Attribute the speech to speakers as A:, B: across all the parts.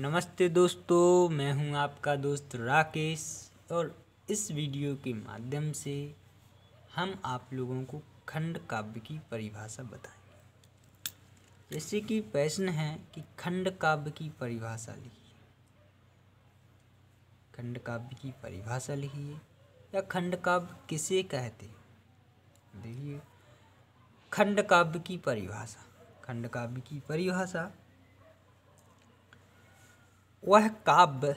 A: नमस्ते दोस्तों मैं हूं आपका दोस्त राकेश और इस वीडियो के माध्यम से हम आप लोगों को खंड काव्य की परिभाषा बताएंगे जैसे कि प्रश्न है कि खंड काव्य की परिभाषा लिखिए खंड काव्य की परिभाषा लिखिए या खंड काव्य किसे कहते देखिए खंड काव्य की परिभाषा खंड काव्य की परिभाषा वह काव्य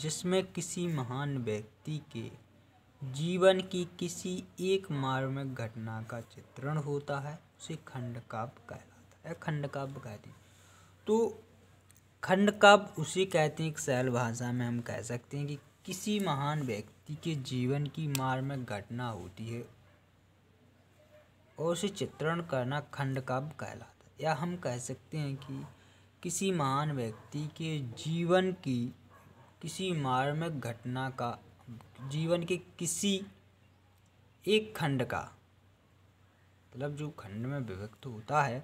A: जिसमें किसी महान व्यक्ति के जीवन की किसी एक मार्मिक घटना का चित्रण होता है उसे खंड काव्य कहलाता है खंड काव्य कहते हैं तो खंड काव्य उसे कहते हैं एक सरल भाषा में हम कह सकते हैं कि किसी महान व्यक्ति के जीवन की मार्मिक घटना होती है और उसे चित्रण करना खंड काव्य कहलाता है या हम कह सकते हैं कि किसी महान व्यक्ति के जीवन की किसी मार्मिक घटना का जीवन के किसी एक खंड का मतलब जो खंड में विभक्त होता है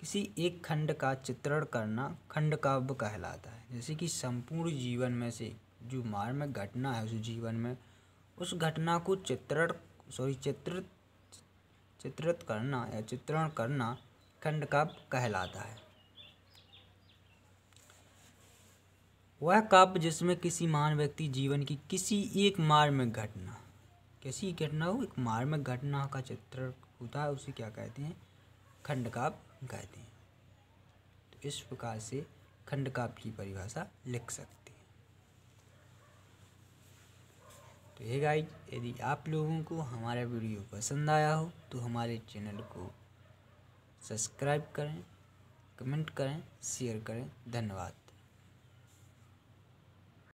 A: किसी एक खंड का चित्रण करना खंड काव्य कहलाता है जैसे कि संपूर्ण जीवन में से जो मार्मिक घटना है उस जीवन में उस घटना को चित्रण सॉरी चित्रित चित्रित करना या चित्रण करना खंड काव्य कहलाता है वह काव्य जिसमें किसी महान व्यक्ति जीवन की किसी एक में घटना कैसी घटना हो एक मार में घटना का चित्र होता है उसे क्या कहते हैं खंडकाव्य कहते हैं तो इस प्रकार से खंडकाव्य की परिभाषा लिख सकते हैं तो ये गाइज यदि आप लोगों को हमारा वीडियो पसंद आया हो तो हमारे चैनल को सब्सक्राइब करें कमेंट करें शेयर करें धन्यवाद